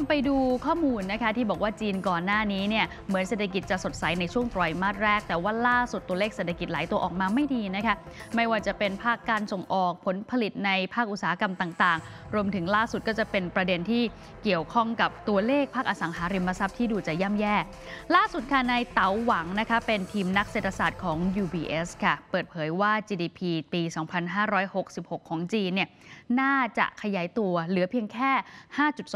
มไปดูข้อมูลนะคะที่บอกว่าจีนก่อนหน้านี้เนี่ยเหมือนเศรษฐกิจจะสดใสในช่วงไตรมาสแรกแต่ว่าล่าสุดตัวเลขเศรษฐกิจหลายตัวออกมาไม่ดีนะคะไม่ว่าจะเป็นภาคการส่งออกผลผลิตในภาคอุตสาหกรรมต่างๆ รวมถึงล่าสุดก็จะเป็นประเด็นที่เกี่ยวข้องกับตัวเลขภาคอสังหาริมทรัพย์ที่ดูจะย่ำแย่ล่าสุดค่ะนายเต๋าหวังนะคะเป็นทีมนักเศรษฐศาสตร์ของ UBS ค่ะเปิดเผยว่า GDP ปี 2566 ของจีนเนี่ยน่าจะขยายตัวเหลือเพียงแค่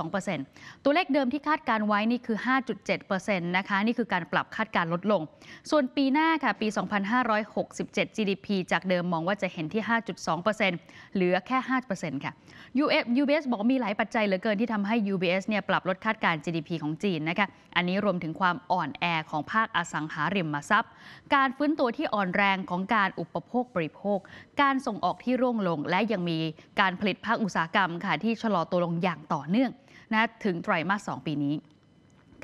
5.2%ตัวเลขเดิมที่คาดการไว้นี่คือ 5.7%นะคะนี่คือการปรับคาดการลดลง ส่วนปีหน้าค่ะปี 2567 GDP จากเดิมมองว่าจะเห็นที่ 5.2%เหลือแค่5%ค่ะ UF UBS บอกมีหลายปัจจัยเหลือเกินที่ทำให้ UBS เนี่ยปรับลดคาดการ GDP ของจีนนะคะอันนี้รวมถึงความอ่อนแอของภาคอสังหาริมทรัพย์ การฟื้นตัวที่อ่อนแรงของการอุปโภคบริโภค การส่งออกที่ร่วงลงและยังมีการผลิตภาคอุตสาหกรรม ค่ะที่ชะลอตัวลงอย่างต่อเนื่องนะถึงไตรมาส2ปีนี้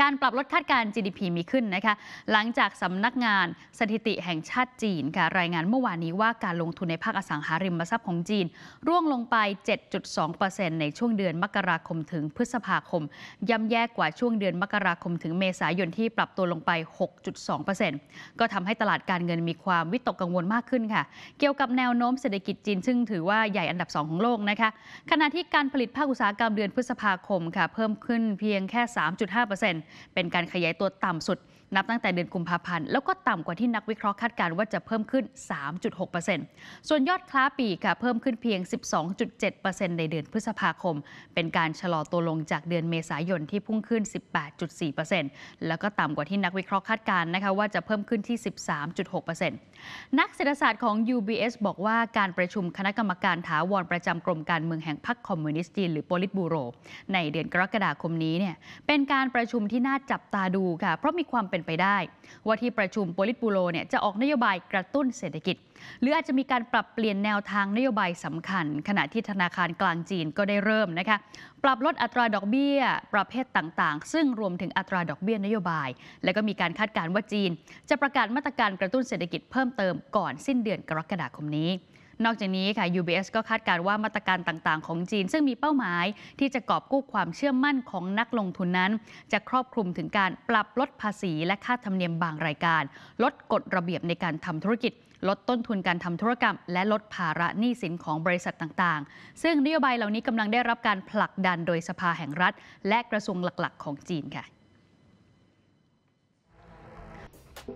การปรับลดคาดการณ์ GDP มีขึ้นนะคะ หลังจากสำนักงานสถิติแห่งชาติจีนค่ะรายงานเมื่อวานนี้ว่าการลงทุนในภาคอสังหาริมทรัพย์ของจีน ร่วงลงไป 7.2%ในช่วงเดือนมกราคมถึงพฤษภาคมย่ำแย่กว่าช่วงเดือนมกราคมถึงเมษายนที่ปรับตัวลงไป 6.2%ก็ทำให้ตลาดการเงินมีความวิตกกังวลมากขึ้นค่ะเกี่ยวกับแนวโน้มเศรษฐกิจจีน ซึ่งถือว่าใหญ่อันดับ2ของโลกนะคะขณะที่การผลิตภาคอุตสาหกรรมเดือนพฤษภาคมค่ะ เพิ่มขึ้นเพียงแค่ 3.5%เป็นการขยายตัวต่ำสุด นับตั้งแต่เดือนกุมภาพันธ์แล้วก็ต่ำกว่าที่นักวิเคราะห์คาดการณ์ว่าจะเพิ่มขึ้น 3.6%ส่วนยอดค้าปีค่ะเพิ่มขึ้นเพียง 12.7%ในเดือนพฤษภาคม เป็นการชะลอตัวลงจากเดือนเมษายนที่พุ่งขึ้น 18.4%แล้วก็ต่ำกว่าที่นักวิเคราะห์คาดการณ์นะคะว่าจะเพิ่มขึ้นที่ 13.6%นักเศรษฐศาสตร์ของ UBS บอกว่าการประชุมคณะกรรมการถาวรประจำกรมการเมืองแห่งพรรคคอมมิวนิสต์จีนหรือโปลิตบูโร ในเดือนกรกฎาคมนี้เนี่ยเป็นการประชุมที่น่าจับตาดูค่ะ เพราะมีความเป็นไปได้ว่าที่ประชุมโปลิตบูโรเนี่ยจะออกนโยบายกระตุ้นเศรษฐกิจ หรืออาจจะมีการปรับเปลี่ยนแนวทางนโยบายสำคัญ ขณะที่ธนาคารกลางจีนก็ได้เริ่มนะคะปรับลดอัตราดอกเบี้ยประเภทต่างๆ ซึ่งรวมถึงอัตราดอกเบี้ยนโยบาย และก็มีการคาดการณ์ว่าจีน จะประกาศมาตรการกระตุ้นเศรษฐกิจเพิ่มิ่มเติมก่อนสิ้นเดือนกรกฎาคมนี้ นอกจากนี้ค่ะ UBS ก็คาดการว่ามาตรการต่างๆ ของจีน ซึ่งมีเป้าหมายที่จะกอบกู้ความเชื่อมั่นของนักลงทุนนั้น จะครอบคลุมถึงการปรับลดภาษีและค่าธรรมเนียมบางรายการ ลดกฎระเบียบในการทำธุรกิจ ลดต้นทุนการทำธุรกรรม และลดภาระหนี้สินของบริษัทต่างๆ ซึ่งนโยบายเหล่านี้กำลังได้รับการผลักดันโดยสภาแห่งรัฐ และกระทรวงหลักๆ ของจีนค่ะ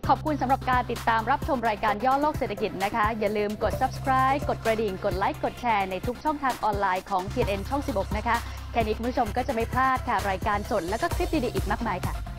ขอบคุณสำหรับการติดตามรับชมรายการย่อโลกเศรษฐกิจนะคะ อย่าลืมกด subscribe กดกระดิ่ง กดไลค์ กดแชร์ในทุกช่องทางออนไลน์ของ TNN ช่อง 16 นะคะ แค่นี้คุณผู้ชมก็จะไม่พลาดค่ะ รายการสดและก็คลิปดีๆอีกมากมายค่ะ